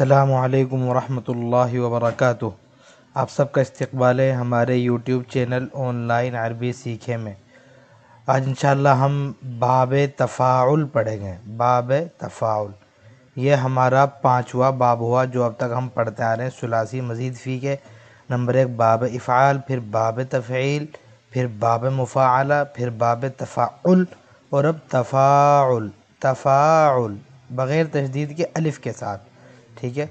अल्लाम वरहमल वबरक आप सबका इस्तबाल है हमारे यूट्यूब चैनल ऑनलाइन अरबी सीखे में आज इन हम बाब तफ़ाउल पढ़ेंगे बाब तफ़ाउल ये हमारा पाँचवा बाब हुआ जो अब तक हम पढ़ते आ रहे हैं सलासी मज़ीद फ़ी के नंबर एक बाब इफ़ाल फिर बाब तफ़ील फिर बाब मुफ़ाला फिर बाब तफ़ाउल और अब तफ़ाउल तफ़ाउल बग़ैर तशदीद के अलिफ़ के साथ ठीक है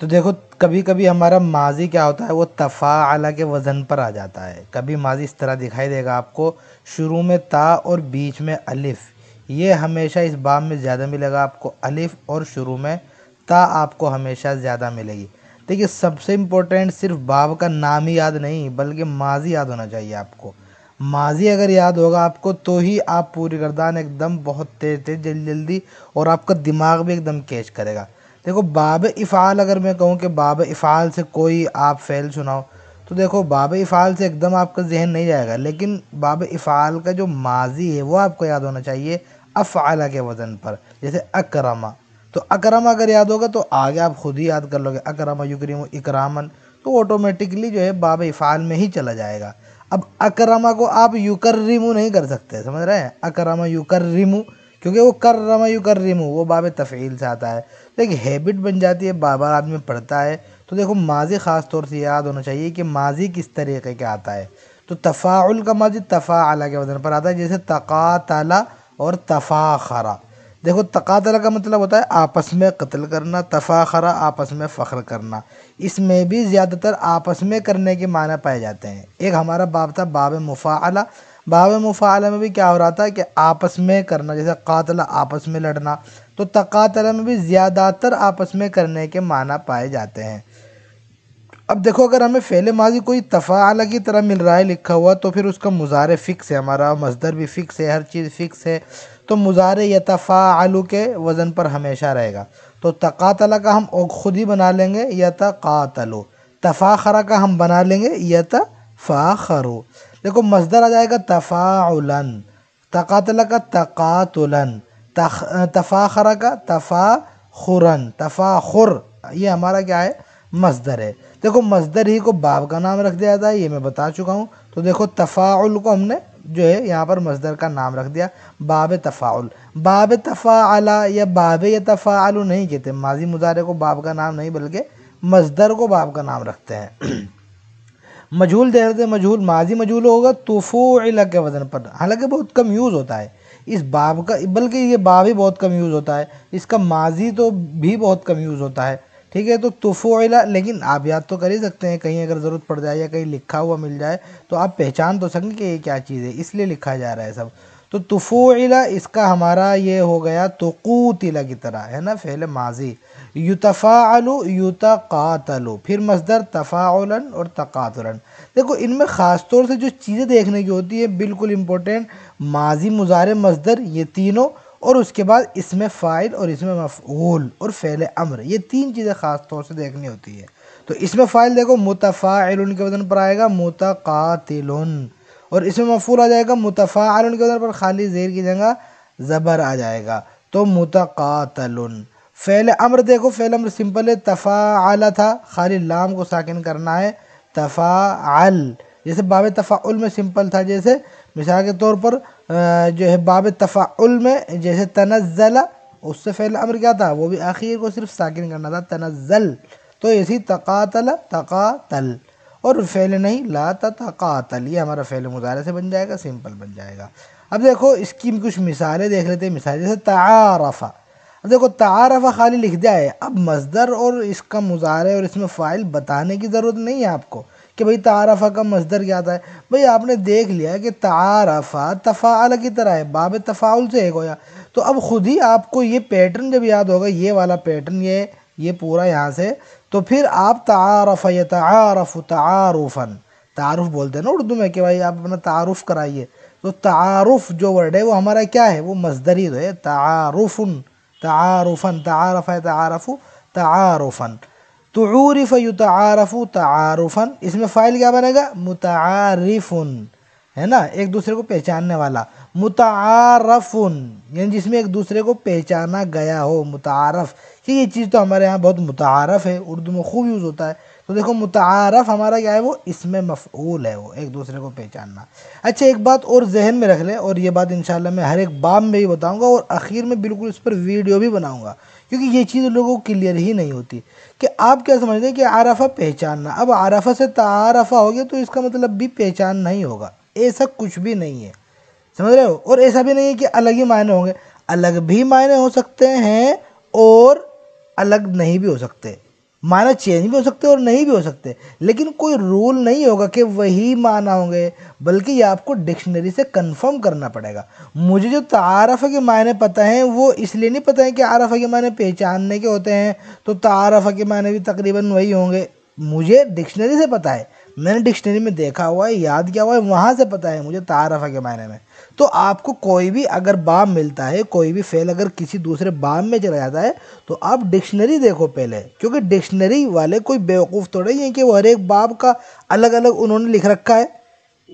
तो देखो कभी कभी हमारा माजी क्या होता है वो तफ़ा अला के वज़न पर आ जाता है कभी माजी इस तरह दिखाई देगा आपको शुरू में ता और बीच में अलिफ़ ये हमेशा इस बाब में ज़्यादा मिलेगा आपको अलिफ़ और शुरू में ता आपको हमेशा ज़्यादा मिलेगी देखिए सबसे इम्पोर्टेंट सिर्फ बाब का नाम ही याद नहीं बल्कि माजी याद होना चाहिए आपको माजी अगर याद होगा आपको तो ही आप पूरी गर्दान एकदम बहुत तेज़ तेज़ जल्दी जल्दी और आपका दिमाग भी एकदम कैच करेगा देखो बाब इफ़ाल अगर मैं कहूँ कि बाब इफ़ाल से कोई आप फ़ैल सुनाओ तो देखो बाब इफ़ाल से एकदम आपका जहन नहीं जाएगा लेकिन बाब इफ़ाल का जो माजी है वो आपको याद होना चाहिए अफ़ाला के वज़न पर जैसे अकरमा तो अकरमा अगर याद होगा तो आगे आप ख़ुद ही याद कर लोगे अकरमा युक्रीम इकरामन तो ऑटोमेटिकली जो है बाब इफ़ाल में ही चला जाएगा अब अकरमा को आप युकर्रिमू नहीं कर सकते समझ रहे हैं अकरमा युकर्रिमू क्योंकि वो कर यू कर रिमू वो बाब तफ़ील से आता है तो एक हैबिट बन जाती है बार बार आदमी पढ़ता है तो देखो माजी ख़ास तौर से याद होना चाहिए कि माजी किस तरीके का आता है तो तफ़ाउल का माजी तफ़ाला के वजन पर आता है जैसे तक़ातला और ख़रा देखो तला का मतलब होता है आपस में कत्ल करना ख़रा आपस में फ़ख्र करना इसमें भी ज़्यादातर आपस में करने के माना पाए जाते हैं एक हमारा बाब था बाब मुफ़ाला बाब मुफ़ाला में भी क्या हो रहा था कि आपस में करना जैसे कातला आपस में लड़ना तो तकातला में भी ज़्यादातर आपस में करने के माना पाए जाते हैं अब देखो अगर हमें फेले माजी कोई तफ़ाला की तरह मिल रहा है लिखा हुआ तो फिर उसका मुजारे फ़िक्स है हमारा मजदर भी फ़िक्स है हर चीज़ फ़िक्स है तो मुजारे या तफ़ालू के वज़न पर हमेशा रहेगा तो तकातला का हम खुद ही बना लेंगे या तकातलो ख़रा का हम बना लेंगे या ख़रो देखो मजदर आ जाएगा तफ़ाउलन तकातला का तकातुलन तफ़ाखरा का तफ़ाखुरन तफ़ाखुर ये हमारा क्या है मजदर है देखो मजदर ही को बाप का नाम रख दिया जाता है ये मैं बता चुका हूँ तो देखो तफ़ाउल को हमने जो है यहाँ पर मजदर का नाम रख दिया बाब तफ़ाउल बाब तफ़ाला या बाब या तफ़ाल नहीं कहते माजी मुजारे को बाप का नाम नहीं बल्कि मजदर को बाप का नाम रखते हैं मजहूल दे मजहूल माजी मजहूल होगा तोफ़ोला के वज़न पर हालांकि बहुत कम यूज़ होता है इस बाब का बल्कि ये बाब ही बहुत कम यूज़ होता है इसका माजी तो भी बहुत कम यूज़ होता है ठीक है तो तोफ़ोला लेकिन आप याद तो कर ही सकते हैं कहीं अगर ज़रूरत पड़ जाए या कहीं लिखा हुआ मिल जाए तो आप पहचान तो सकें कि ये क्या चीज़ है इसलिए लिखा जा रहा है सब तो तफ़ोला इसका हमारा ये हो गया तोला की तरह है ना फ़ैल माजी युतफ़ालु युतक़ातलु फिर मजदर तफ़ाउलन और तक़ातलन देखो इनमें ख़ास तौर से जो चीज़ें देखने की होती है बिल्कुल इम्पोर्टेंट माजी मुजार मजदर ये तीनों और उसके बाद इसमें फ़ाइल और इसमें मफूल और फ़ैल अमर ये तीन चीज़ें ख़ास तौर से देखनी होती है तो इसमें फ़ाइल देखो मुतफ़ाइल के वजन पर आएगा मुतक़ातिलन और इसमें मफूल आ जाएगा मुतफ़ाल के उधर पर खाली जेर की जगह ज़बर आ जाएगा तो मुतक़ातल फ़ैल अमर देखो फ़ैल अमर सिंपल है तफ़ा आला था खाली लाम को साकिन करना है तफ़ाल जैसे बाब उल में सिंपल था जैसे मिसाल के तौर पर जो है बाब तफ़ा उल में जैसे तनज़ला उससे फ़ैल अमर क्या था वो भी आखिर को सिर्फ साकिन करना था तनज़ल तो ऐसी तकातल तकातल और फ़ैल नहीं ला तकातल ये हमारा फ़ैल मुदारे से बन जाएगा सिंपल बन जाएगा अब देखो इसकी कुछ मिसालें देख लेते हैं मिसाल जैसे तारफ़ा अब देखो तारफ़ा खाली लिख जाए अब मजदर और इसका मुजारे और इसमें फ़ाइल बताने की ज़रूरत नहीं है आपको कि भाई तारफ़ा का मजदर क्या आता है भाई आपने देख लिया कि तारफ़ा तफ़ाल की तरह है बाब तफ़ाउल से है गोया तो अब ख़ुद ही आपको ये पैटर्न जब याद होगा ये वाला पैटर्न ये ये पूरा यहाँ से तो फिर आप तारफ़ या तारफ़ तारुफ़न तारुफ़ बोलते हैं ना उर्दू में कि भाई आप अपना तारुफ़ कराइए तो तारुफ़ जो वर्ड है वो हमारा क्या है वो मजदरी तो है तारुफ़न तारुफ़न तारफ़ है तारफ़ु तारुफ़न तूरफ़ यु तारफ़ तारुफ़न इसमें फ़ाइल क्या बनेगा मुतारफ़न है ना एक दूसरे को पहचानने वाला मुतारफ़ुन यानी जिसमें एक दूसरे को पहचाना गया हो मुतारफ़ कि ये चीज़ तो हमारे यहाँ बहुत मुतारफ़ है उर्दू में खूब यूज़ होता है तो देखो मुतारफ़ हमारा क्या है वो इसमें मफूल है वो एक दूसरे को पहचानना अच्छा एक बात और जहन में रख ले और ये बात इन मैं हर एक बाब में ही बताऊँगा और आखिर में बिल्कुल इस पर वीडियो भी बनाऊँगा क्योंकि ये चीज़ लोगों को क्लियर ही नहीं होती कि आप क्या समझते हैं कि आरफा पहचानना अब आरफा से तारफा हो गया तो इसका मतलब भी पहचान नहीं होगा ऐसा कुछ भी नहीं है समझ रहे हो और ऐसा भी नहीं है कि अलग ही मायने होंगे अलग भी मायने हो सकते हैं और अलग नहीं भी हो सकते माना चेंज भी हो सकते और नहीं भी हो सकते लेकिन कोई रूल नहीं होगा कि वही माना होंगे बल्कि ये आपको डिक्शनरी से कंफर्म करना पड़ेगा मुझे जो तारफ़ के मायने पता हैं वो इसलिए नहीं पता है कि आरफ़ के मायने पहचानने के होते हैं तो तारफ़ के मायने भी तकरीबन वही होंगे मुझे डिक्शनरी से पता है मैंने डिक्शनरी में देखा हुआ है याद किया हुआ है वहाँ से पता है मुझे तारफ़ा के मायने में तो आपको कोई भी अगर बाम मिलता है कोई भी फ़ेल अगर किसी दूसरे बाम में चला जाता है तो आप डिक्शनरी देखो पहले क्योंकि डिक्शनरी वाले कोई बेवकूफ़ तो नहीं है कि वो हर एक बाब का अलग अलग उन्होंने लिख रखा है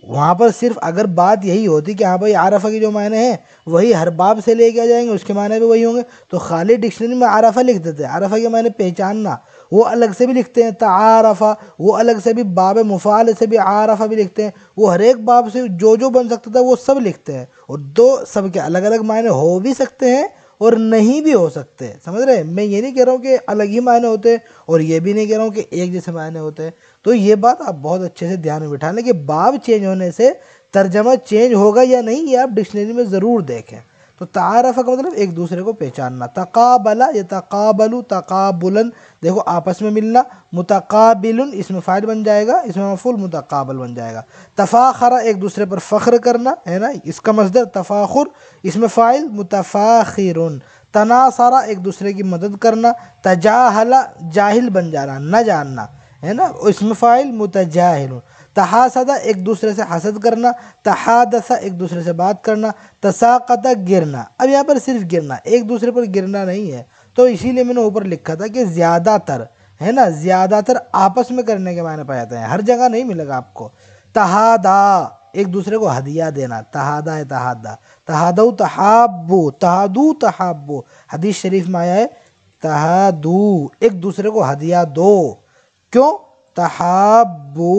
वहाँ पर सिर्फ अगर बात यही होती कि हाँ भाई आरफा के जो मायने हैं वही हर बाब से लेके आ जाएंगे उसके मायने भी वही होंगे तो खाली डिक्शनरी में आरफा लिख देते हैं आरफा के मायने पहचानना वो अलग से भी लिखते हैं तारफ़ा वो अलग से भी बाब मुफ़ाल से भी आरफ़ा भी लिखते हैं वो हर एक बाब से जो जो बन सकता था वो सब लिखते हैं और दो सब के अलग अलग मायने हो भी सकते हैं और नहीं भी हो सकते समझ रहे हैं मैं ये नहीं कह रहा हूँ कि अलग ही मायने होते हैं और ये भी नहीं कह रहा हूँ कि एक जैसे मायने होते हैं तो ये बात आप बहुत अच्छे से ध्यान में बिठा लें कि बाब चेंज होने से तर्जमा चेंज होगा या नहीं ये आप डिक्शनरी में ज़रूर देखें तो तारफा का मतलब एक दूसरे को पहचानना तकाबला या तकाबलू तकाबुलन देखो आपस में मिलना मुतकाबिल इसमें फ़ाइल बन जाएगा इसमें फुल मुतकाबल बन जाएगा तफ़ाखरा एक दूसरे पर फ़ख्र करना है ना इसका मजदर तफ़ाखुर इसमें फ़ाइल मुतफ़ाखिर तनासारा एक दूसरे की मदद करना तजाहला जाहिल बन जाना न जानना है ना इसम फ़ाइल मुतजाहिल तहासदा एक दूसरे से हसद करना तहादसा एक दूसरे से बात करना तसाकता गिरना अब यहाँ पर सिर्फ गिरना एक दूसरे पर गिरना नहीं है तो इसीलिए मैंने ऊपर लिखा था कि ज़्यादातर है ना ज़्यादातर आपस में करने के मायने पाए जाते हैं हर जगह नहीं मिलेगा आपको तहादा एक दूसरे को हदिया देना तहादा है तहादा तहाद तहाबो तहादू तहाबो हदीस शरीफ में आया है तहादू एक दूसरे को हदिया दो क्यों तहाबू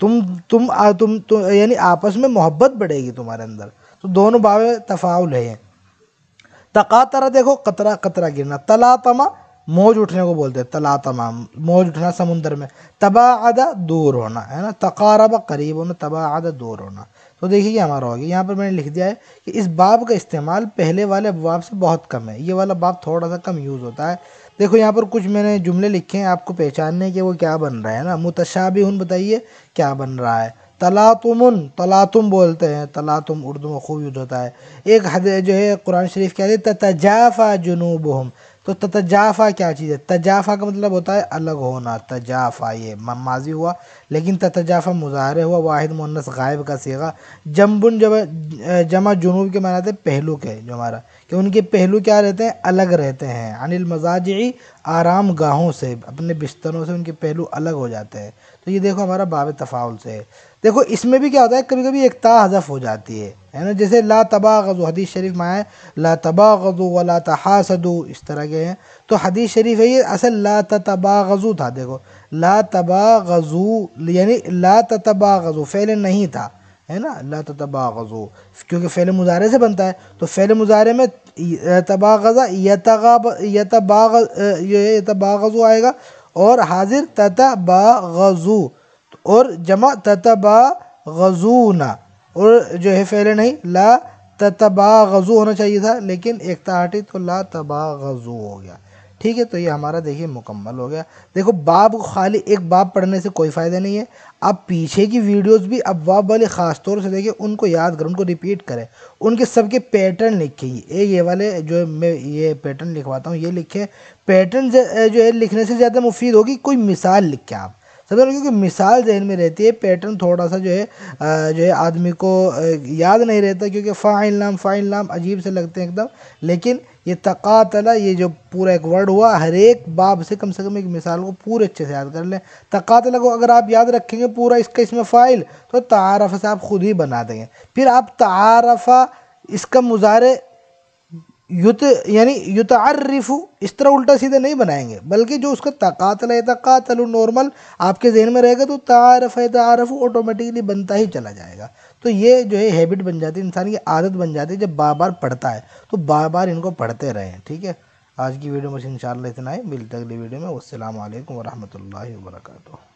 तुम तुम आ, तुम, तुम यानी आपस में मोहब्बत बढ़ेगी तुम्हारे अंदर तो दोनों बावे तफाउल है तकातरा देखो कतरा कतरा गिरना तलातमा मौज उठने को बोलते हैं तलातमा मौज उठना समुंदर में तबादा दूर होना है ना तकारबा करीब होना तबादा दूर होना तो देखिए हमारा होगा यहाँ पर मैंने लिख दिया है कि इस बाब का इस्तेमाल पहले वाले बाब से बहुत कम है ये वाला बाब थोड़ा सा कम यूज़ होता है देखो यहाँ पर कुछ मैंने जुमले लिखे हैं आपको पहचानने के वो क्या बन रहा है ना मुतशाबिहुन बताइए क्या बन रहा है तलातुमन तलातुम बोलते हैं तलातुम उर्दू में खूब यूज होता है एक हद जो है कुरान शरीफ क्या है तजाफा जुनूब हम तो तजाफा क्या चीज़ है तजाफ़ा का मतलब होता है अलग होना तजाफ़ा ये माजी हुआ लेकिन ततजाफा मुजाहरे हुआ वाहिद मुन्नस गायब का सेगा जम्बुन जब जमा जुनूब के मनाते हैं पहलू के जो हमारा कि उनके पहलू क्या रहते हैं अलग रहते हैं अनिल मजाजी आराम गाहों से अपने बिस्तरों से उनके पहलू अलग हो जाते हैं तो ये देखो हमारा बाब तफाउल से देखो इसमें भी क्या होता है कभी कभी एक ता हजफ हो जाती है है ना जैसे ला तबा गज़ू हदीस शरीफ में आए ला तबा गज़ू व ला तहासदू इस तरह के हैं तो हदीस शरीफ है ये असल ला तबा गज़ू था देखो ला गज़ू यानी ला गज़ू फ़ैल नहीं था है ना ला गज़ू क्योंकि फ़ैल मुजारे से बनता है तो फ़ैल मुजारे में तबागज़ा यतगाब तबा गज़ू आएगा और हाजिर ततबागज़ू और जमा ना और जो है फ़ैल नहीं ला गज़ू होना चाहिए था लेकिन एक ताहटी तो ला गजू हो गया ठीक है तो ये हमारा देखिए मुकम्मल हो गया देखो बाब खाली एक बाब पढ़ने से कोई फ़ायदा नहीं है आप पीछे की वीडियोस भी अब बाब वाले ख़ास तौर से देखिए उनको याद करें उनको रिपीट करें उनके सबके पैटर्न लिखे ये ये वाले जो मैं ये पैटर्न लिखवाता हूँ ये लिखे पैटर्न जो है लिखने से ज़्यादा मुफीद होगी कोई मिसाल लिख के आप सबसे पहले क्योंकि मिसाल जहन में रहती है पैटर्न थोड़ा सा जो है जो है आदमी को याद नहीं रहता क्योंकि फ़ाइन नाम फाइन नाम अजीब से लगते हैं एकदम लेकिन ये तकातला ये जो पूरा एक वर्ड हुआ हर एक बाब से कम से कम एक मिसाल को पूरे अच्छे से याद कर लें तकातला को अगर आप याद रखेंगे पूरा इसका इसमें फ़ाइल तो तारफ़ा से आप ख़ुद ही बना देंगे फिर आप तारफ़ा इसका मुजारे युत यानी युतरफ़ु इस तरह उल्टा सीधा नहीं बनाएंगे बल्कि जो उसका तकातल है तकातल नॉर्मल आपके जहन में रहेगा तो तारफ़ है तारफ़ ऑटोमेटिकली बनता ही चला जाएगा तो ये जो है हैबिट बन जाती है इंसान की आदत बन जाती है जब बार बार पढ़ता है तो बार बार इनको पढ़ते रहें ठीक है आज की वीडियो में इन इतना ही मिलते अगली वीडियो में असल वरहमल वर्का